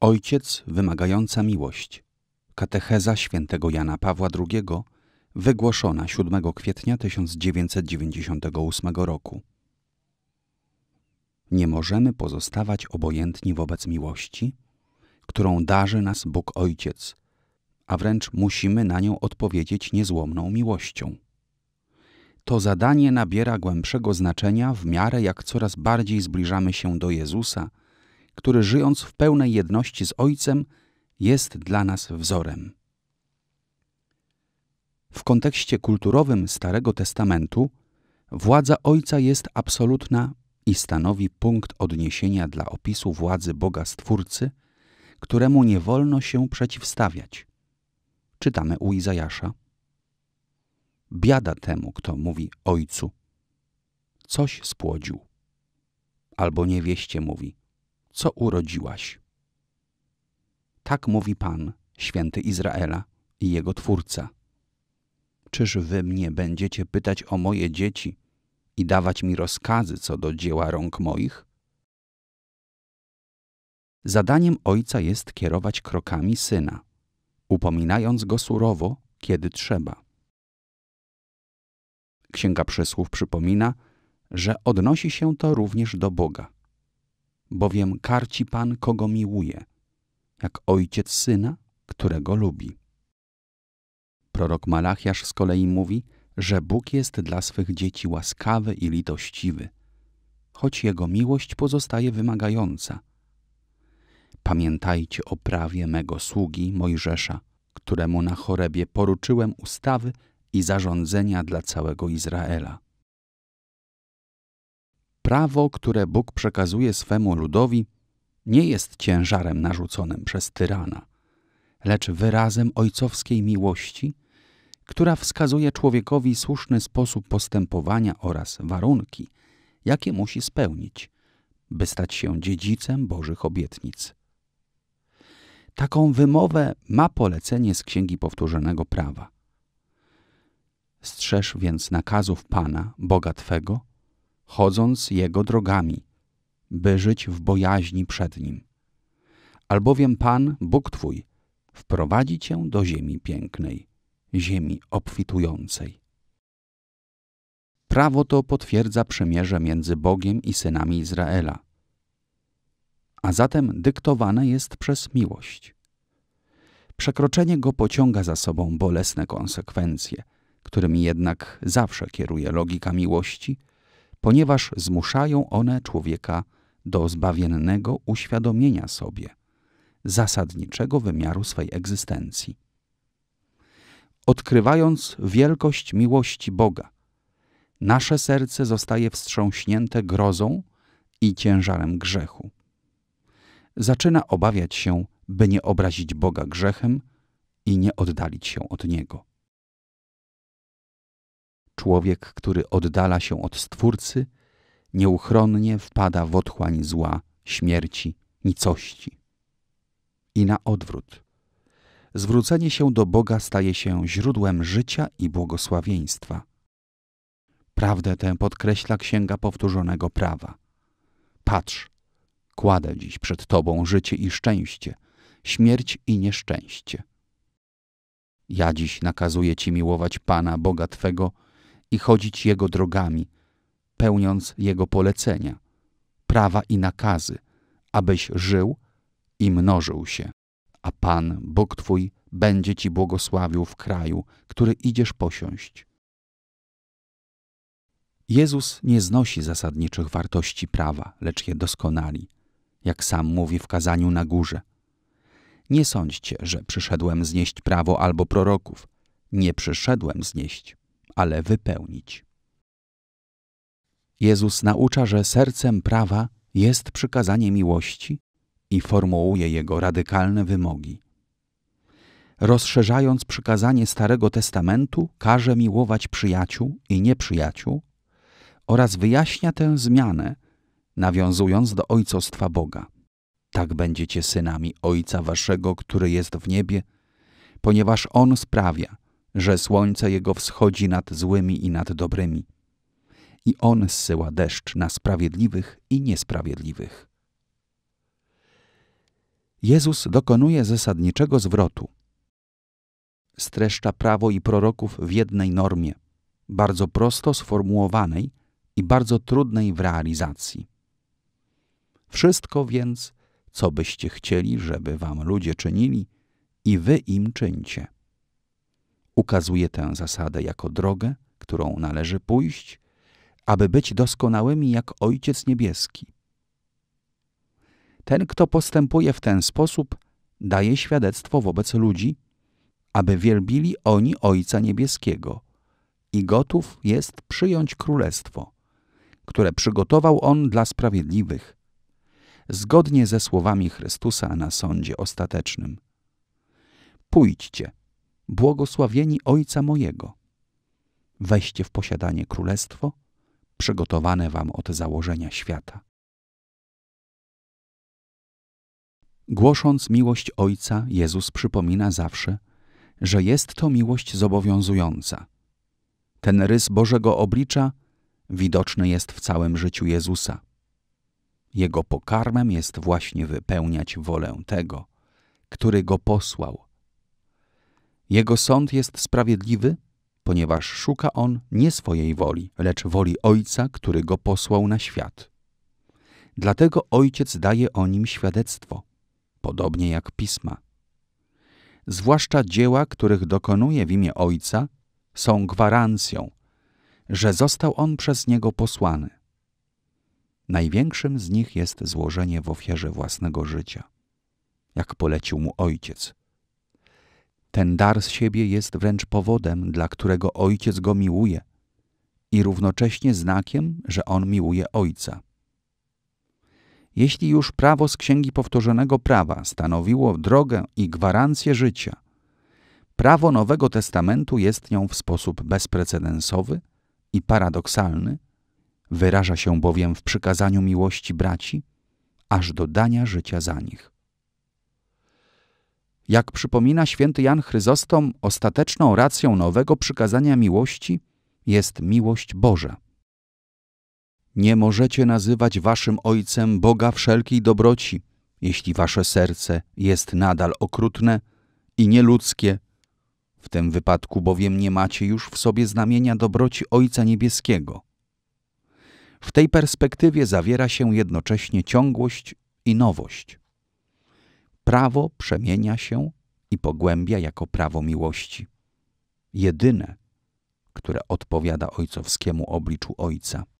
Ojciec wymagająca miłość. Katecheza świętego Jana Pawła II, wygłoszona 7 kwietnia 1998 roku. Nie możemy pozostawać obojętni wobec miłości, którą darzy nas Bóg Ojciec, a wręcz musimy na nią odpowiedzieć niezłomną miłością. To zadanie nabiera głębszego znaczenia w miarę jak coraz bardziej zbliżamy się do Jezusa – który żyjąc w pełnej jedności z Ojcem, jest dla nas wzorem. W kontekście kulturowym Starego Testamentu władza Ojca jest absolutna i stanowi punkt odniesienia dla opisu władzy Boga Stwórcy, któremu nie wolno się przeciwstawiać. Czytamy u Izajasza. Biada temu, kto mówi Ojcu. Coś spłodził. Albo niewieście mówi – co urodziłaś. Tak mówi Pan, święty Izraela i jego Twórca. Czyż wy mnie będziecie pytać o moje dzieci i dawać mi rozkazy co do dzieła rąk moich? Zadaniem ojca jest kierować krokami syna, upominając go surowo, kiedy trzeba. Księga Przysłów przypomina, że odnosi się to również do Boga bowiem karci Pan, kogo miłuje, jak ojciec syna, którego lubi. Prorok Malachiasz z kolei mówi, że Bóg jest dla swych dzieci łaskawy i litościwy, choć Jego miłość pozostaje wymagająca. Pamiętajcie o prawie mego sługi Mojżesza, któremu na chorebie poruczyłem ustawy i zarządzenia dla całego Izraela prawo, które Bóg przekazuje swemu ludowi, nie jest ciężarem narzuconym przez tyrana, lecz wyrazem ojcowskiej miłości, która wskazuje człowiekowi słuszny sposób postępowania oraz warunki, jakie musi spełnić, by stać się dziedzicem Bożych obietnic. Taką wymowę ma polecenie z Księgi Powtórzonego Prawa. Strzeż więc nakazów Pana, Boga Twego, chodząc jego drogami, by żyć w bojaźni przed nim. Albowiem Pan, Bóg Twój, wprowadzi Cię do ziemi pięknej, ziemi obfitującej. Prawo to potwierdza przymierze między Bogiem i synami Izraela, a zatem dyktowane jest przez miłość. Przekroczenie go pociąga za sobą bolesne konsekwencje, którymi jednak zawsze kieruje logika miłości ponieważ zmuszają one człowieka do zbawiennego uświadomienia sobie zasadniczego wymiaru swej egzystencji. Odkrywając wielkość miłości Boga, nasze serce zostaje wstrząśnięte grozą i ciężarem grzechu. Zaczyna obawiać się, by nie obrazić Boga grzechem i nie oddalić się od Niego. Człowiek, który oddala się od Stwórcy, nieuchronnie wpada w otchłań zła, śmierci, nicości. I na odwrót. Zwrócenie się do Boga staje się źródłem życia i błogosławieństwa. Prawdę tę podkreśla Księga Powtórzonego Prawa. Patrz, kładę dziś przed Tobą życie i szczęście, śmierć i nieszczęście. Ja dziś nakazuję Ci miłować Pana Boga Twego i chodzić Jego drogami, pełniąc Jego polecenia, prawa i nakazy, abyś żył i mnożył się. A Pan, Bóg Twój, będzie Ci błogosławił w kraju, który idziesz posiąść. Jezus nie znosi zasadniczych wartości prawa, lecz je doskonali, jak sam mówi w kazaniu na górze. Nie sądźcie, że przyszedłem znieść prawo albo proroków. Nie przyszedłem znieść, ale wypełnić. Jezus naucza, że sercem prawa jest przykazanie miłości i formułuje jego radykalne wymogi. Rozszerzając przykazanie Starego Testamentu, każe miłować przyjaciół i nieprzyjaciół oraz wyjaśnia tę zmianę, nawiązując do ojcostwa Boga. Tak będziecie synami Ojca Waszego, który jest w niebie, ponieważ On sprawia, że słońce jego wschodzi nad złymi i nad dobrymi. I on zsyła deszcz na sprawiedliwych i niesprawiedliwych. Jezus dokonuje zasadniczego zwrotu. Streszcza prawo i proroków w jednej normie, bardzo prosto sformułowanej i bardzo trudnej w realizacji. Wszystko więc, co byście chcieli, żeby wam ludzie czynili, i wy im czyńcie ukazuje tę zasadę jako drogę, którą należy pójść, aby być doskonałymi jak Ojciec Niebieski. Ten, kto postępuje w ten sposób, daje świadectwo wobec ludzi, aby wielbili oni Ojca Niebieskiego i gotów jest przyjąć królestwo, które przygotował On dla sprawiedliwych, zgodnie ze słowami Chrystusa na sądzie ostatecznym. Pójdźcie, błogosławieni Ojca mojego. Weźcie w posiadanie królestwo, przygotowane wam od założenia świata. Głosząc miłość Ojca, Jezus przypomina zawsze, że jest to miłość zobowiązująca. Ten rys Bożego oblicza widoczny jest w całym życiu Jezusa. Jego pokarmem jest właśnie wypełniać wolę tego, który go posłał, jego sąd jest sprawiedliwy, ponieważ szuka on nie swojej woli, lecz woli Ojca, który go posłał na świat. Dlatego Ojciec daje o nim świadectwo, podobnie jak pisma. Zwłaszcza dzieła, których dokonuje w imię Ojca, są gwarancją, że został on przez niego posłany. Największym z nich jest złożenie w ofierze własnego życia, jak polecił mu Ojciec – ten dar z siebie jest wręcz powodem, dla którego Ojciec go miłuje i równocześnie znakiem, że on miłuje Ojca. Jeśli już prawo z Księgi Powtórzonego Prawa stanowiło drogę i gwarancję życia, prawo Nowego Testamentu jest nią w sposób bezprecedensowy i paradoksalny, wyraża się bowiem w przykazaniu miłości braci, aż do dania życia za nich. Jak przypomina święty Jan Chryzostom, ostateczną racją nowego przykazania miłości jest miłość Boża. Nie możecie nazywać waszym Ojcem Boga wszelkiej dobroci, jeśli wasze serce jest nadal okrutne i nieludzkie. W tym wypadku bowiem nie macie już w sobie znamienia dobroci Ojca Niebieskiego. W tej perspektywie zawiera się jednocześnie ciągłość i nowość prawo przemienia się i pogłębia jako prawo miłości. Jedyne, które odpowiada ojcowskiemu obliczu Ojca.